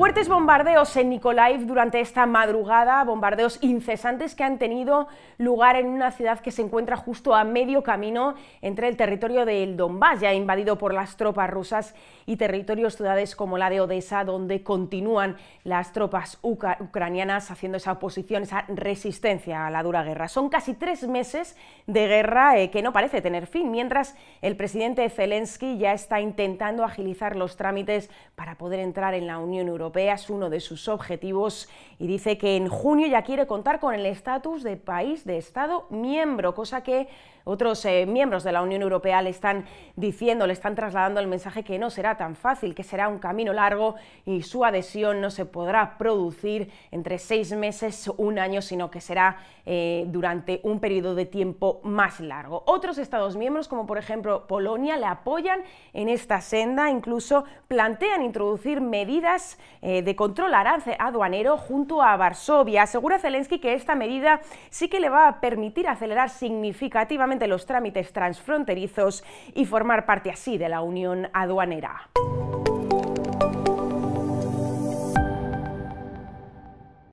Fuertes bombardeos en Nikolaev durante esta madrugada, bombardeos incesantes que han tenido lugar en una ciudad que se encuentra justo a medio camino entre el territorio del Donbass, ya invadido por las tropas rusas, y territorios ciudades como la de Odessa, donde continúan las tropas ucranianas haciendo esa oposición, esa resistencia a la dura guerra. Son casi tres meses de guerra eh, que no parece tener fin, mientras el presidente Zelensky ya está intentando agilizar los trámites para poder entrar en la Unión Europea Europea es uno de sus objetivos y dice que en junio ya quiere contar con el estatus de país de Estado miembro, cosa que otros eh, miembros de la Unión Europea le están diciendo, le están trasladando el mensaje que no será tan fácil, que será un camino largo y su adhesión no se podrá producir entre seis meses, o un año, sino que será eh, durante un periodo de tiempo más largo. Otros Estados miembros, como por ejemplo Polonia, le apoyan en esta senda, incluso plantean introducir medidas eh, de control aduanero junto a Varsovia. Asegura Zelensky que esta medida sí que le va a permitir acelerar significativamente los trámites transfronterizos y formar parte así de la Unión Aduanera.